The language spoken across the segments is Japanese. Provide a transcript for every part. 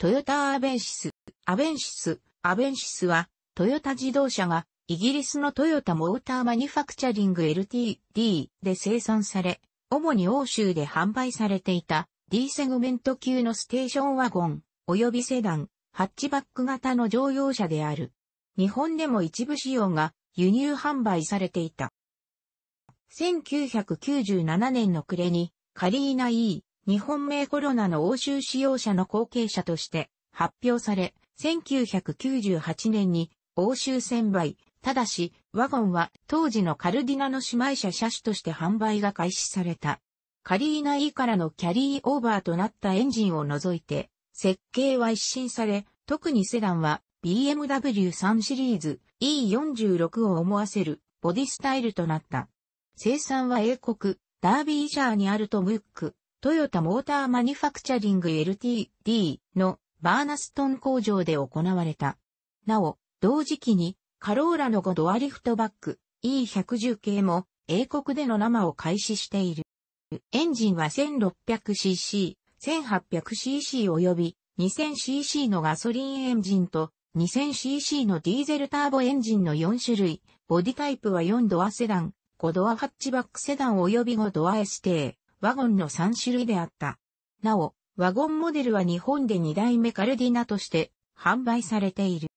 トヨタアベンシス。アベンシス、アベンシスは、トヨタ自動車が、イギリスのトヨタモーターマニファクチャリング LTD で生産され、主に欧州で販売されていた D セグメント級のステーションワゴン、及びセダン、ハッチバック型の乗用車である。日本でも一部仕様が輸入販売されていた。1997年の暮れに、カリーナ E、日本名コロナの欧州使用者の後継者として発表され、1998年に欧州専売、ただし、ワゴンは当時のカルディナの姉妹車車種として販売が開始された。カリーナ E からのキャリーオーバーとなったエンジンを除いて、設計は一新され、特にセダンは BMW3 シリーズ E46 を思わせるボディスタイルとなった。生産は英国、ダービージャーにあるトムック、トヨタモーターマニファクチャリング LTD のバーナストン工場で行われた。なお、同時期にカローラの5ドアリフトバック E110 系も英国での生を開始している。エンジンは 1600cc、1800cc 及び 2000cc のガソリンエンジンと 2000cc のディーゼルターボエンジンの4種類、ボディタイプは4ドアセダン、5ドアハッチバックセダン及び5ドアエステー。ワゴンの3種類であった。なお、ワゴンモデルは日本で2代目カルディナとして販売されている。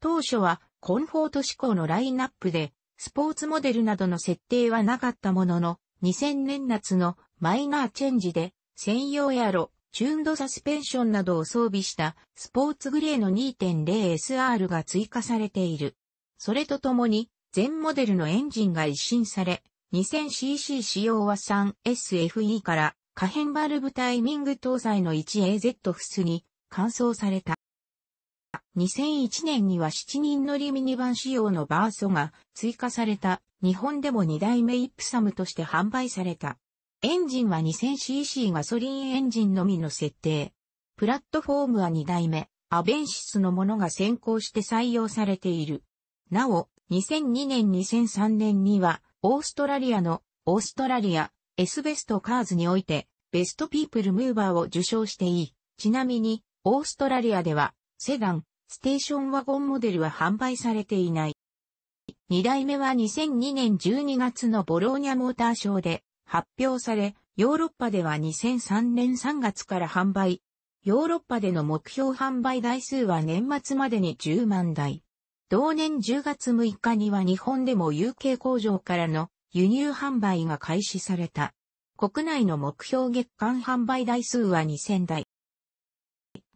当初はコンフォート志向のラインナップで、スポーツモデルなどの設定はなかったものの、2000年夏のマイナーチェンジで、専用エアロ、チューンドサスペンションなどを装備したスポーツグレーの 2.0SR が追加されている。それとともに、全モデルのエンジンが一新され、2000cc 使用は 3SFE から可変バルブタイミング搭載の 1AZ フスに換装された。2001年には7人乗りミニバン仕様のバーソが追加された日本でも2代目イップサムとして販売された。エンジンは 2000cc ガソリンエンジンのみの設定。プラットフォームは2代目、アベンシスのものが先行して採用されている。なお、2002年2003年にはオーストラリアのオーストラリア S ベストカーズにおいてベストピープルムーバーを受賞していい。ちなみにオーストラリアではセダン、ステーションワゴンモデルは販売されていない。二代目は2002年12月のボローニャモーターショーで発表され、ヨーロッパでは2003年3月から販売。ヨーロッパでの目標販売台数は年末までに10万台。同年10月6日には日本でも UK 工場からの輸入販売が開始された。国内の目標月間販売台数は2000台。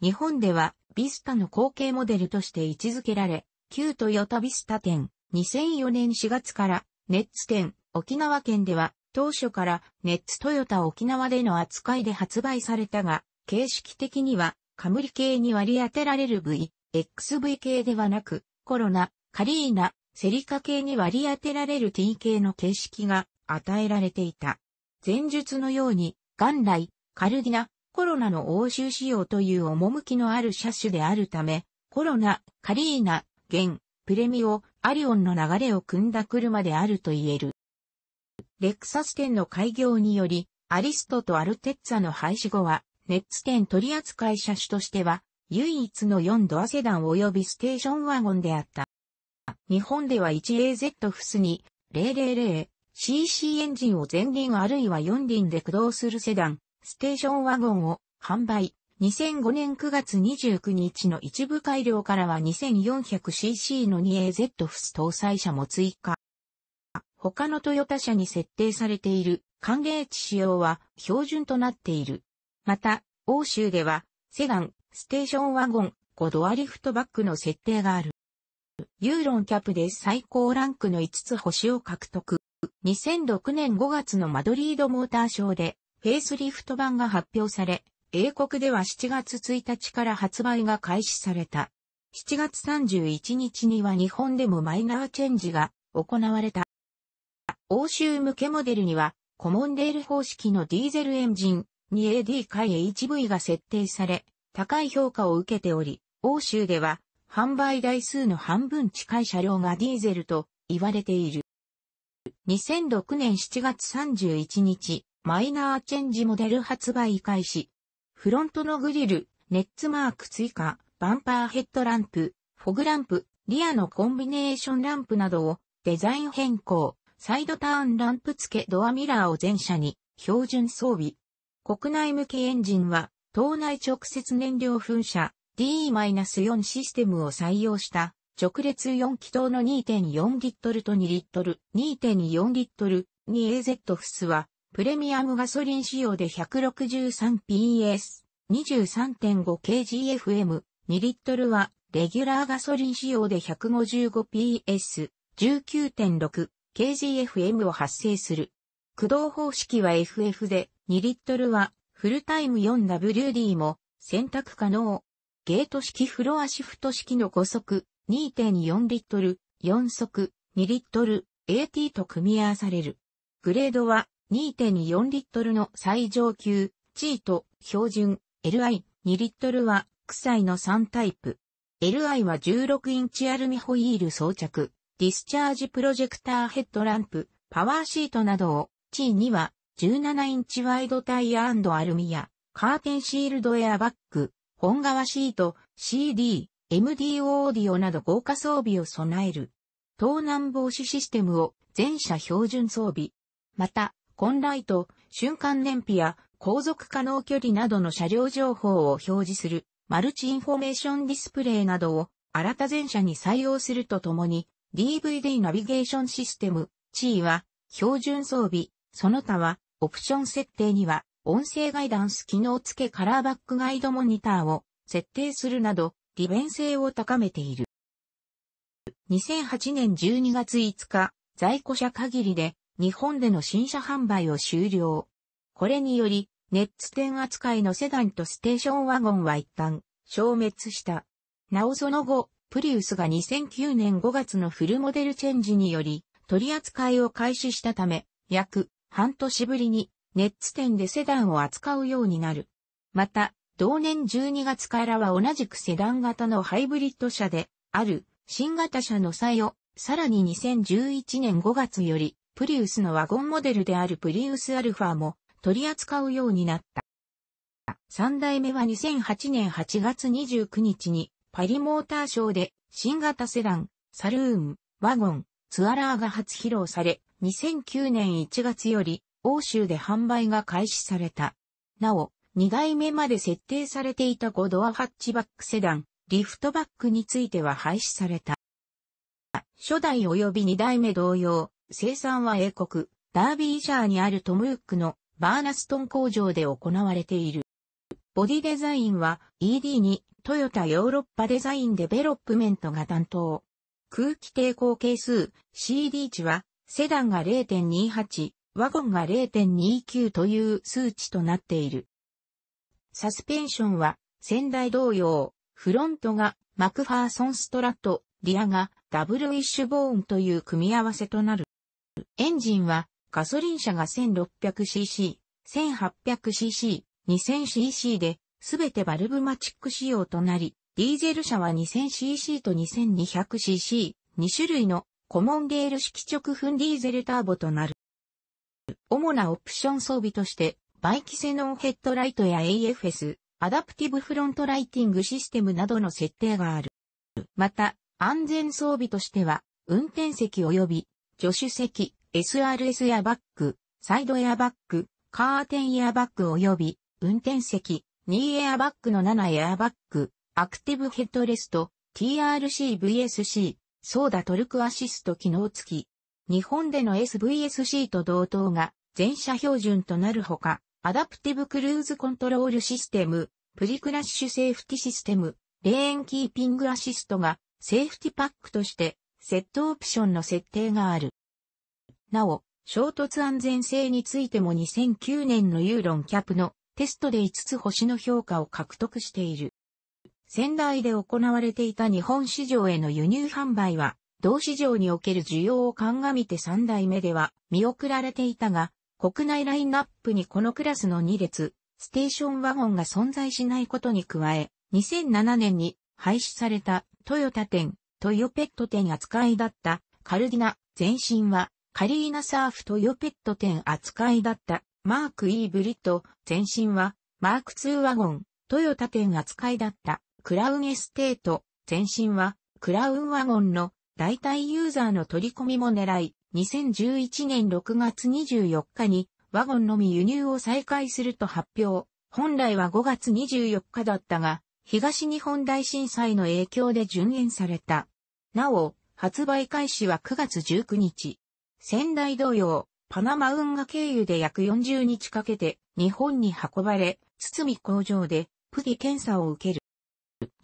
日本ではビスタの後継モデルとして位置づけられ、旧トヨタビスタ店2004年4月からネッツ店沖縄県では当初からネッツトヨタ沖縄での扱いで発売されたが、形式的には、カムリ系に割り当てられる V、XV 系ではなく、コロナ、カリーナ、セリカ系に割り当てられる T 系の形式が与えられていた。前述のように、元来、カルディナ、コロナの欧州仕様という趣のある車種であるため、コロナ、カリーナ、ゲン、プレミオ、アリオンの流れを組んだ車であると言える。レクサス店の開業により、アリストとアルテッツァの廃止後は、ネッツ店取扱車種としては、唯一の4ドアセダン及びステーションワゴンであった。日本では 1AZ フスに 000cc エンジンを前輪あるいは4輪で駆動するセダン、ステーションワゴンを販売。2005年9月29日の一部改良からは 2400cc の 2AZ フス搭載車も追加。他のトヨタ車に設定されている寒冷地仕様は標準となっている。また、欧州ではセダン、ステーションワゴン、5ドアリフトバックの設定がある。ユーロンキャップで最高ランクの5つ星を獲得。2006年5月のマドリードモーターショーでフェイスリフト版が発表され、英国では7月1日から発売が開始された。7月31日には日本でもマイナーチェンジが行われた。欧州向けモデルにはコモンデール方式のディーゼルエンジン 2AD 回 HV が設定され、高い評価を受けており、欧州では販売台数の半分近い車両がディーゼルと言われている。2006年7月31日、マイナーチェンジモデル発売開始。フロントのグリル、ネッツマーク追加、バンパーヘッドランプ、フォグランプ、リアのコンビネーションランプなどをデザイン変更、サイドターンランプ付けドアミラーを全車に標準装備。国内向けエンジンは島内直接燃料噴射 DE-4 システムを採用した直列4気筒の2.4リットルと2リットル、2.4リットル 2AZ フスはプレミアムガソリン仕様で 163PS、23.5kgfm、2リットルはレギュラーガソリン仕様で 155PS、19.6kgfm を発生する。駆動方式は FF で、2リットルはフルタイム 4WD も選択可能。ゲート式フロアシフト式の5速、2.4リットル、4速、2リットル、AT と組み合わされる。グレードは2.4リットルの最上級、チート、標準、LI、2リットルは、臭いの3タイプ。LI は16インチアルミホイール装着、ディスチャージプロジェクターヘッドランプ、パワーシートなどを、チーは17インチワイドタイヤアルミや、カーテンシールドエアバッグ、本革シート、CD、MD オーディオなど豪華装備を備える。盗難防止システムを全車標準装備。また、コンライト、瞬間燃費や航続可能距離などの車両情報を表示するマルチインフォメーションディスプレイなどを新た全車に採用するとともに DVD ナビゲーションシステム、地位は標準装備、その他はオプション設定には、音声ガイダンス機能付けカラーバックガイドモニターを設定するなど、利便性を高めている。2008年12月5日、在庫車限りで日本での新車販売を終了。これにより、ネッツ10扱いのセダンとステーションワゴンは一旦消滅した。なおその後、プリウスが2009年5月のフルモデルチェンジにより取り扱いを開始したため、約半年ぶりにネッツ店でセダンを扱うようになる。また、同年12月からは同じくセダン型のハイブリッド車である新型車の際をさらに2011年5月よりプリウスのワゴンモデルであるプリウスアルファも取り扱うようになった。三代目は2008年8月29日にパリモーターショーで新型セダン、サルーン、ワゴン、ツアラーが初披露され、2009年1月より欧州で販売が開始された。なお、2代目まで設定されていた5ドアハッチバックセダン、リフトバックについては廃止された。初代及び2代目同様、生産は英国、ダービーシャーにあるトムークのバーナストン工場で行われている。ボディデザインは ED にトヨタヨーロッパデザインデベロップメントが担当。空気抵抗係数 CD 値はセダンが0.28、ワゴンが0.29という数値となっている。サスペンションは、先代同様、フロントがマクファーソンストラット、リアがダブルウィッシュボーンという組み合わせとなる。エンジンはガソリン車が 1600cc、1800cc、2000cc で、すべてバルブマチック仕様となり、ディーゼル車は 2000cc と 2200cc、2種類のコモンゲール式直噴ディーゼルターボとなる。主なオプション装備として、バイキセノンヘッドライトや AFS、アダプティブフロントライティングシステムなどの設定がある。また、安全装備としては、運転席及び、助手席、SRS エアバッグ、サイドエアバッグ、カーテンエアバッグ及び、運転席、2エアバッグの7エアバッグ、アクティブヘッドレスト、TRC-VSC、ソーダトルクアシスト機能付き。日本での SVSC と同等が全車標準となるほか、アダプティブクルーズコントロールシステム、プリクラッシュセーフティシステム、レーンキーピングアシストがセーフティパックとしてセットオプションの設定がある。なお、衝突安全性についても2009年のユーロンキャップのテストで5つ星の評価を獲得している。仙台で行われていた日本市場への輸入販売は、同市場における需要を鑑みて3代目では見送られていたが、国内ラインナップにこのクラスの2列、ステーションワゴンが存在しないことに加え、2007年に廃止されたトヨタ店、トヨペット店扱いだったカルディナ前身はカリーナサーフトヨペット店扱いだったマーク E ブリット前身はマーク2ワゴントヨタ店扱いだったクラウンエステート、前身は、クラウンワゴンの代替ユーザーの取り込みも狙い、2011年6月24日にワゴンのみ輸入を再開すると発表。本来は5月24日だったが、東日本大震災の影響で順延された。なお、発売開始は9月19日。仙台同様、パナマ運河経由で約40日かけて日本に運ばれ、堤工場でプギ検査を受ける。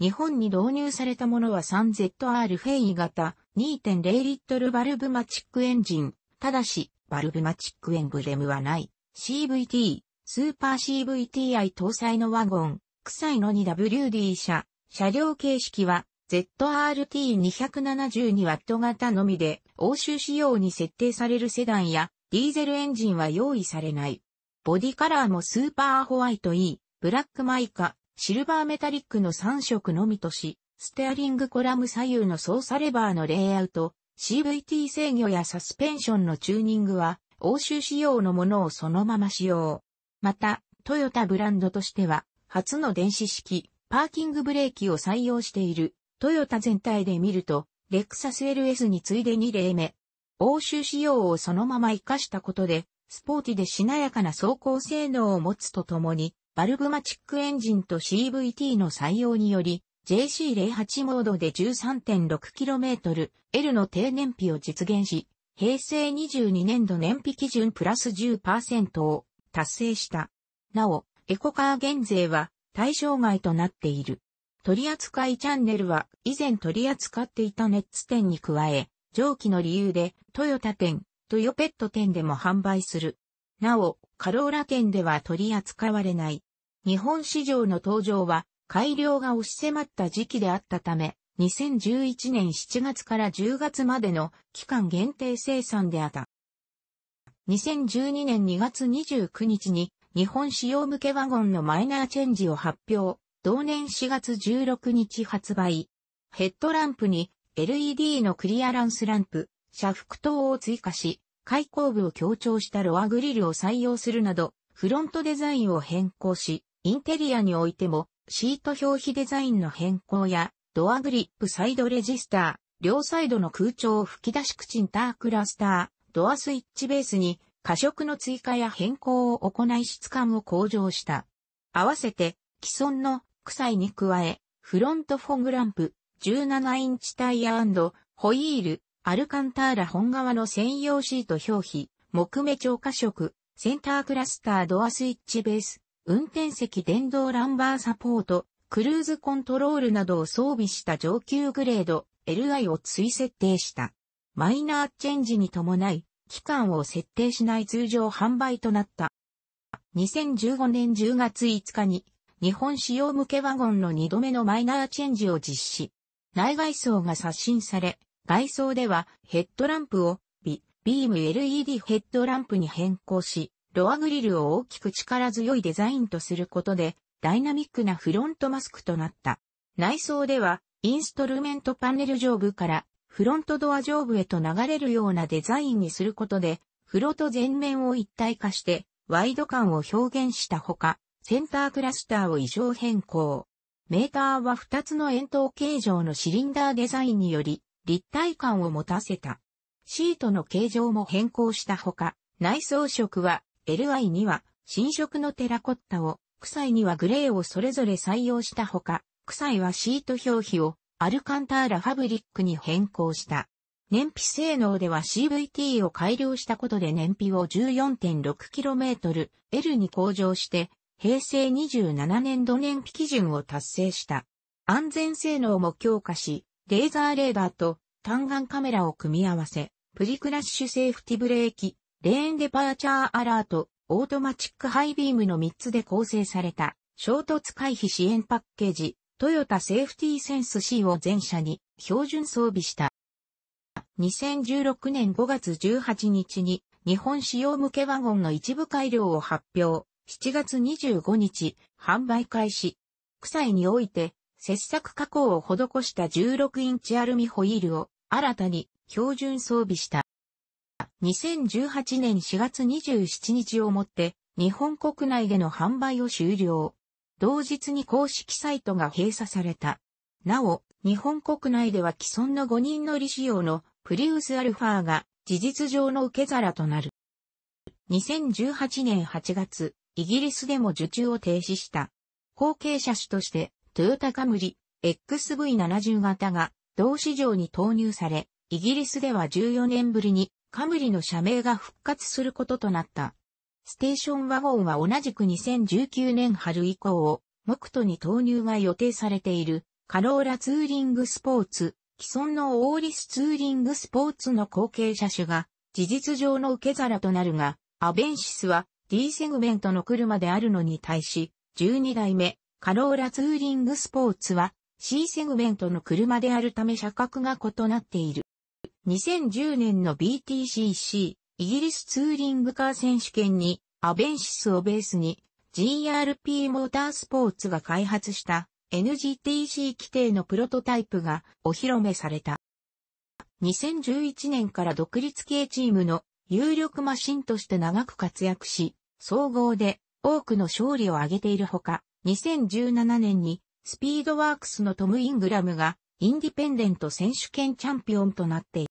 日本に導入されたものは 3ZR フェイ型2.0リットルバルブマチックエンジン。ただし、バルブマチックエンブレムはない。CVT、スーパー CVTI 搭載のワゴン、臭いの 2WD 車。車両形式は ZRT272W 型のみで欧州仕様に設定されるセダンやディーゼルエンジンは用意されない。ボディカラーもスーパーホワイト E、ブラックマイカ、シルバーメタリックの3色のみとし、ステアリングコラム左右の操作レバーのレイアウト、CVT 制御やサスペンションのチューニングは、欧州仕様のものをそのまま使用。また、トヨタブランドとしては、初の電子式、パーキングブレーキを採用している、トヨタ全体で見ると、レクサス LS に次いで2例目。欧州仕様をそのまま活かしたことで、スポーティでしなやかな走行性能を持つとともに、バルブマチックエンジンと CVT の採用により、JC08 モードで 13.6km L の低燃費を実現し、平成22年度燃費基準プラス10%を達成した。なお、エコカー減税は対象外となっている。取扱チャンネルは以前取り扱っていたネッツ店に加え、上記の理由でトヨタ店、トヨペット店でも販売する。なお、カローラ店では取り扱われない。日本市場の登場は改良が押し迫った時期であったため、2011年7月から10月までの期間限定生産であった。2012年2月29日に日本仕様向けワゴンのマイナーチェンジを発表。同年4月16日発売。ヘッドランプに LED のクリアランスランプ、車幅灯を追加し、開口部を強調したロアグリルを採用するなど、フロントデザインを変更し、インテリアにおいても、シート表皮デザインの変更や、ドアグリップサイドレジスター、両サイドの空調吹き出し口インタークラスター、ドアスイッチベースに、過色の追加や変更を行い質感を向上した。合わせて、既存の臭いに加え、フロントフォグランプ、17インチタイヤホイール、アルカンターラ本側の専用シート表皮、木目超加色、センタークラスタードアスイッチベース、運転席電動ランバーサポート、クルーズコントロールなどを装備した上級グレード LI を追設定した。マイナーチェンジに伴い、期間を設定しない通常販売となった。2015年10月5日に、日本仕様向けワゴンの2度目のマイナーチェンジを実施。内外装が刷新され、外装ではヘッドランプをビ、ビーム LED ヘッドランプに変更し、ロアグリルを大きく力強いデザインとすることで、ダイナミックなフロントマスクとなった。内装では、インストルメントパネル上部からフロントドア上部へと流れるようなデザインにすることで、フロト全面を一体化してワイド感を表現したほか、センタークラスターを異常変更。メーターは2つの円筒形状のシリンダーデザインにより立体感を持たせた。シートの形状も変更したほか、内装色は LI には新色のテラコッタを、臭いにはグレーをそれぞれ採用したほか、臭いはシート表皮をアルカンターラファブリックに変更した。燃費性能では CVT を改良したことで燃費を 14.6km L に向上して、平成27年度燃費基準を達成した。安全性能も強化し、レーザーレーダーと単眼カメラを組み合わせ、プリクラッシュセーフティブレーキ、レーンデパーチャーアラート、オートマチックハイビームの3つで構成された、衝突回避支援パッケージ、トヨタセーフティーセンス C を全車に標準装備した。2016年5月18日に日本仕様向けワゴンの一部改良を発表。7月25日、販売開始。臭いにおいて、切削加工を施した16インチアルミホイールを新たに標準装備した。2018年4月27日をもって日本国内での販売を終了。同日に公式サイトが閉鎖された。なお、日本国内では既存の5人乗り仕様のプリウスアルファーが事実上の受け皿となる。2018年8月、イギリスでも受注を停止した。後継車種として、トヨタカムリ XV70 型が同市場に投入され、イギリスでは14年ぶりにカムリの社名が復活することとなった。ステーションワゴンは同じく2019年春以降を、目途に投入が予定されている、カローラツーリングスポーツ、既存のオーリスツーリングスポーツの後継車種が、事実上の受け皿となるが、アベンシスは D セグメントの車であるのに対し、12代目、カローラツーリングスポーツは C セグメントの車であるため車格が異なっている。2010年の BTCC、イギリスツーリングカー選手権に、アベンシスをベースに、GRP モータースポーツが開発した NGTC 規定のプロトタイプがお披露目された。2011年から独立系チームの有力マシンとして長く活躍し、総合で多くの勝利を挙げているほか、2017年にスピードワークスのトム・イングラムがインディペンデント選手権チャンピオンとなっている。